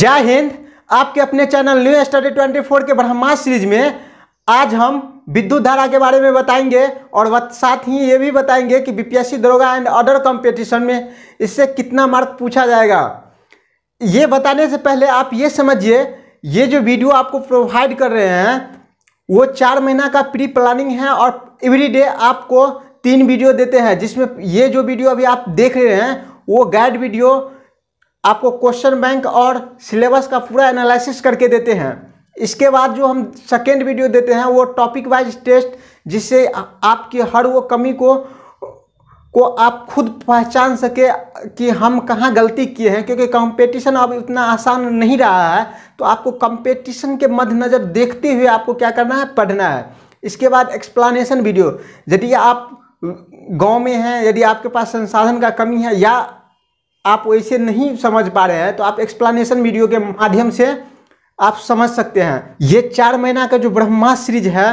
जय हिंद आपके अपने चैनल न्यू स्टडी 24 के ब्रह्मास सीरीज में आज हम विद्युत धारा के बारे में बताएंगे और साथ ही ये भी बताएंगे कि बीपीएससी दरोगा एंड ऑर्डर कंपटीशन में इससे कितना मार्क पूछा जाएगा ये बताने से पहले आप ये समझिए ये जो वीडियो आपको प्रोवाइड कर रहे हैं वो चार महीना का प्री प्लानिंग है और डे आपको तीन वीडियो देते हैं जिसमें ये जो वीडियो अभी आप देख रहे हैं वो गाइड वीडियो आपको क्वेश्चन बैंक और सिलेबस का पूरा एनालिसिस करके देते हैं इसके बाद जो हम सेकेंड वीडियो देते हैं वो टॉपिक वाइज टेस्ट जिससे आपकी हर वो कमी को को आप खुद पहचान सके कि हम कहाँ गलती किए हैं क्योंकि कंपटीशन अब इतना आसान नहीं रहा है तो आपको कंपटीशन के मद्देनज़र देखते हुए आपको क्या करना है पढ़ना है इसके बाद एक्सप्लानेशन वीडियो यदि आप गांव में हैं यदि आपके पास संसाधन का कमी है या आप वैसे नहीं समझ पा रहे हैं तो आप एक्सप्लानेशन वीडियो के माध्यम से आप समझ सकते हैं ये चार महीना का जो ब्रह्मा सीरीज है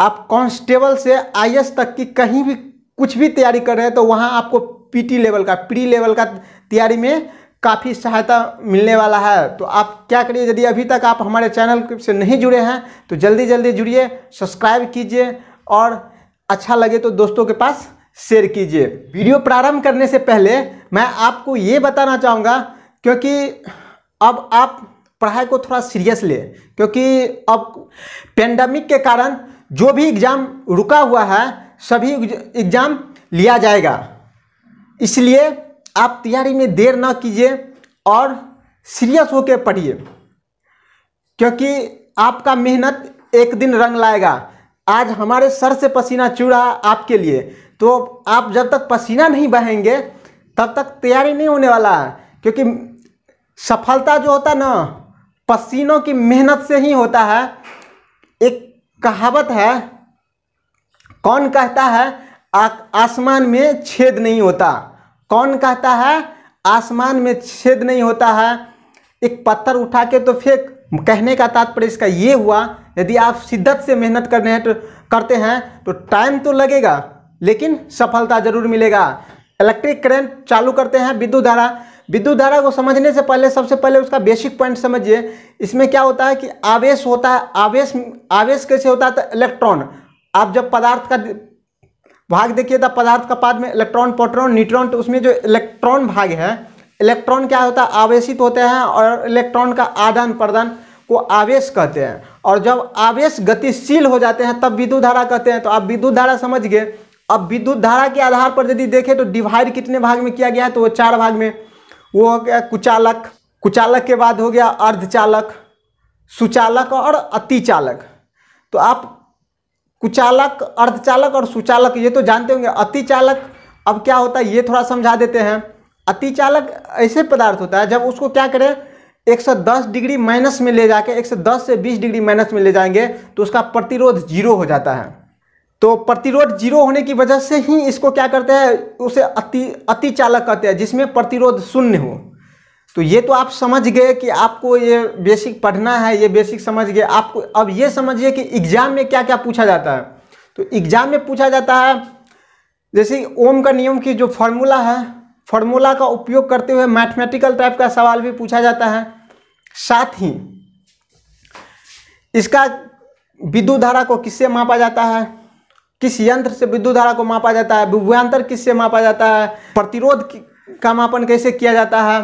आप कांस्टेबल से आई तक की कहीं भी कुछ भी तैयारी कर रहे हैं तो वहाँ आपको पीटी लेवल का प्री लेवल का तैयारी में काफ़ी सहायता मिलने वाला है तो आप क्या करिए यदि अभी तक आप हमारे चैनल से नहीं जुड़े हैं तो जल्दी जल्दी जुड़िए सब्सक्राइब कीजिए और अच्छा लगे तो दोस्तों के पास शेयर कीजिए वीडियो प्रारंभ करने से पहले मैं आपको ये बताना चाहूँगा क्योंकि अब आप पढ़ाई को थोड़ा सीरियस ले क्योंकि अब पेंडेमिक के कारण जो भी एग्ज़ाम रुका हुआ है सभी एग्ज़ाम लिया जाएगा इसलिए आप तैयारी में देर ना कीजिए और सीरियस होकर पढ़िए क्योंकि आपका मेहनत एक दिन रंग लाएगा आज हमारे सर से पसीना चूड़ा आपके लिए तो आप जब तक पसीना नहीं बहेंगे तब तक तैयारी नहीं होने वाला है क्योंकि सफलता जो होता ना पसीनों की मेहनत से ही होता है एक कहावत है कौन कहता है आसमान में छेद नहीं होता कौन कहता है आसमान में छेद नहीं होता है एक पत्थर उठा के तो फेंक कहने का तात्पर्य इसका ये हुआ यदि आप शिद्दत से मेहनत करने हैं तो करते हैं तो टाइम तो लगेगा लेकिन सफलता जरूर मिलेगा इलेक्ट्रिक करंट चालू करते हैं विद्युत धारा विद्युत धारा को समझने से पहले सबसे पहले उसका बेसिक पॉइंट समझिए इसमें क्या होता है कि आवेश होता है आवेश आवेश कैसे होता है तो इलेक्ट्रॉन आप जब पदार्थ का भाग देखिए तो पदार्थ का पाद में इलेक्ट्रॉन प्रोटॉन न्यूट्रॉन तो उसमें जो इलेक्ट्रॉन भाग है इलेक्ट्रॉन क्या होता है आवेशित होते हैं और इलेक्ट्रॉन का आदान प्रदान को आवेश कहते हैं और जब आवेश गतिशील हो जाते हैं तब विद्युत धारा कहते हैं तो आप विद्युत धारा समझ गए अब विद्युत धारा के आधार पर यदि देखें तो डिवाइड कितने भाग में किया गया है तो वो चार भाग में वो हो गया कुचालक कुचालक के बाद हो गया अर्धचालक सुचालक और अतिचालक तो आप कुचालक अर्धचालक और सुचालक ये तो जानते होंगे अति चालक अब क्या होता है ये थोड़ा समझा देते हैं अति चालक ऐसे पदार्थ होता है जब उसको क्या करें 110 डिग्री माइनस में ले जाके 110 से 20 डिग्री माइनस में ले जाएंगे तो उसका प्रतिरोध जीरो हो जाता है तो प्रतिरोध जीरो होने की वजह से ही इसको क्या करते हैं उसे अति अति चालक कहते हैं जिसमें प्रतिरोध शून्य हो तो ये तो आप समझ गए कि आपको ये बेसिक पढ़ना है ये बेसिक समझ गए आपको अब ये समझिए कि एग्जाम में क्या क्या पूछा जाता है तो एग्जाम में पूछा जाता है जैसे ओम का नियम की जो फॉर्मूला है फॉर्मूला का उपयोग करते हुए मैथमेटिकल टाइप का सवाल भी पूछा जाता है साथ ही इसका विद्युत धारा को किससे मापा जाता है किस यंत्र से विद्युत धारा को मापा जाता है विभ्यांतर किससे मापा जाता है प्रतिरोध का मापन कैसे किया जाता है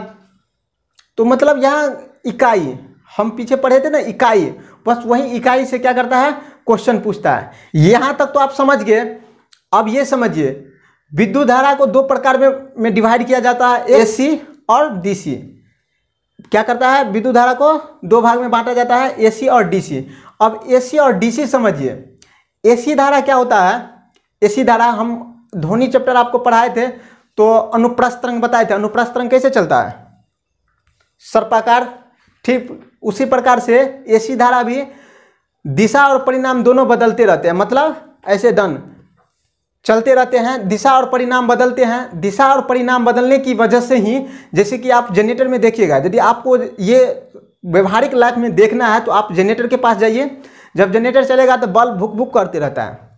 तो मतलब यहाँ इकाई हम पीछे पढ़े थे ना इकाई बस वही इकाई से क्या करता है क्वेश्चन पूछता है यहाँ तक तो आप समझ गए अब ये समझिए विद्युत धारा को दो प्रकार में में डिवाइड किया जाता है एसी और डीसी क्या करता है विद्युत धारा को दो भाग में बांटा जाता है एसी और डीसी अब एसी और डीसी समझिए एसी धारा क्या होता है एसी धारा हम ध्वनि चैप्टर आपको पढ़ाए थे तो अनुप्रस्थ तरंग बताए थे अनुप्रस्थ तरंग कैसे चलता है सर्पाकार ठीक उसी प्रकार से एसी धारा भी दिशा और परिणाम दोनों बदलते रहते हैं मतलब ऐसे डन चलते रहते हैं दिशा और परिणाम बदलते हैं दिशा और परिणाम बदलने की वजह से ही जैसे कि आप जनरेटर में देखिएगा यदि आपको ये व्यवहारिक लाइफ में देखना है तो आप जनरेटर के पास जाइए जब जनरेटर चलेगा तो बल्ब भुक भुक करते रहता है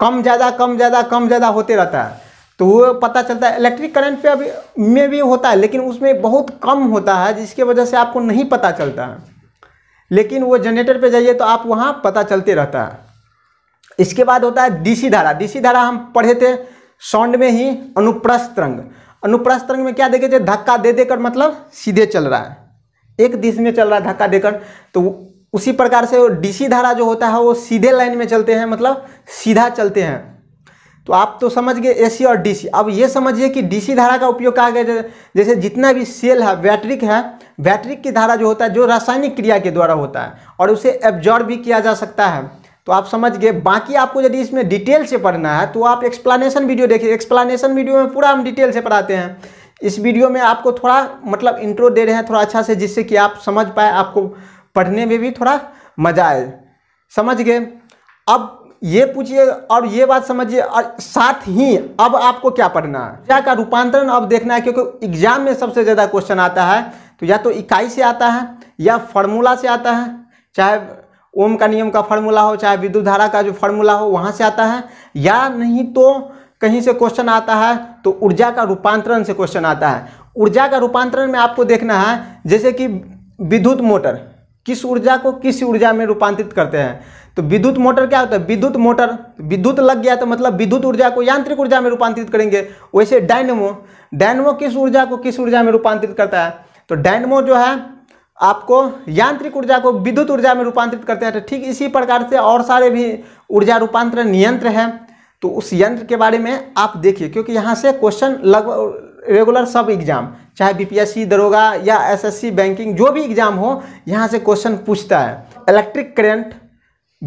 कम ज़्यादा कम ज़्यादा कम ज़्यादा होते रहता है तो वो पता चलता है इलेक्ट्रिक करंट पे अभी में भी होता है लेकिन उसमें बहुत कम होता है जिसके वजह से आपको नहीं पता चलता है लेकिन वो जनरेटर पे जाइए तो आप वहाँ पता चलते रहता है इसके बाद होता है डीसी धारा डीसी धारा हम पढ़े थे साउंड में ही अनुप्रस्थ रंग अनुप्रस्थ रंग में क्या देखे थे धक्का दे देकर मतलब सीधे चल रहा है एक दिश में चल रहा है धक्का देकर तो उसी प्रकार से डीसी धारा जो होता है वो सीधे लाइन में चलते हैं मतलब सीधा चलते हैं तो आप तो समझ गए एसी और डीसी अब ये समझिए कि डीसी धारा का उपयोग कहा गया जैसे जितना भी सेल है बैटरिक है बैटरिक की धारा जो होता है जो रासायनिक क्रिया के द्वारा होता है और उसे एब्जॉर्ब भी किया जा सकता है तो आप समझ गए बाकी आपको यदि इसमें डिटेल से पढ़ना है तो आप एक्सप्लानेशन वीडियो देखिए एक्सप्लानेशन वीडियो में पूरा हम डिटेल से पढ़ाते हैं इस वीडियो में आपको थोड़ा मतलब इंट्रो दे रहे हैं थोड़ा अच्छा से जिससे कि आप समझ पाए आपको पढ़ने में भी थोड़ा मज़ा आए समझ गए अब ये पूछिए और ये बात समझिए और साथ ही अब आपको क्या पढ़ना है क्या का रूपांतरण अब देखना है क्योंकि एग्जाम में सबसे ज़्यादा क्वेश्चन आता है तो या तो इकाई से आता है या फॉर्मूला से आता है चाहे ओम का नियम का फार्मूला हो चाहे विद्युत धारा का जो फार्मूला हो वहाँ से आता है या नहीं तो कहीं से क्वेश्चन आता है तो ऊर्जा का रूपांतरण से क्वेश्चन आता है ऊर्जा का रूपांतरण में आपको देखना है जैसे कि विद्युत मोटर किस ऊर्जा को किस ऊर्जा में रूपांतरित करते हैं तो विद्युत मोटर क्या होता है विद्युत मोटर विद्युत लग गया तो मतलब विद्युत ऊर्जा को यांत्रिक ऊर्जा में रूपांतरित करेंगे वैसे डायनमो डायनमो किस ऊर्जा को किस ऊर्जा में रूपांतरित करता है तो डायनमो जो है आपको यांत्रिक ऊर्जा को विद्युत ऊर्जा में रूपांतरित करते हैं तो ठीक इसी प्रकार से और सारे भी ऊर्जा रूपांतरण यंत्र हैं तो उस यंत्र के बारे में आप देखिए क्योंकि यहाँ से क्वेश्चन लगभग रेगुलर सब एग्ज़ाम चाहे बीपीएससी दरोगा या एसएससी बैंकिंग जो भी एग्ज़ाम हो यहाँ से क्वेश्चन पूछता है इलेक्ट्रिक करंट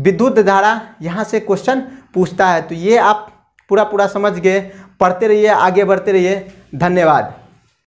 विद्युत धारा यहाँ से क्वेश्चन पूछता है तो ये आप पूरा पूरा समझ गए पढ़ते रहिए आगे बढ़ते रहिए धन्यवाद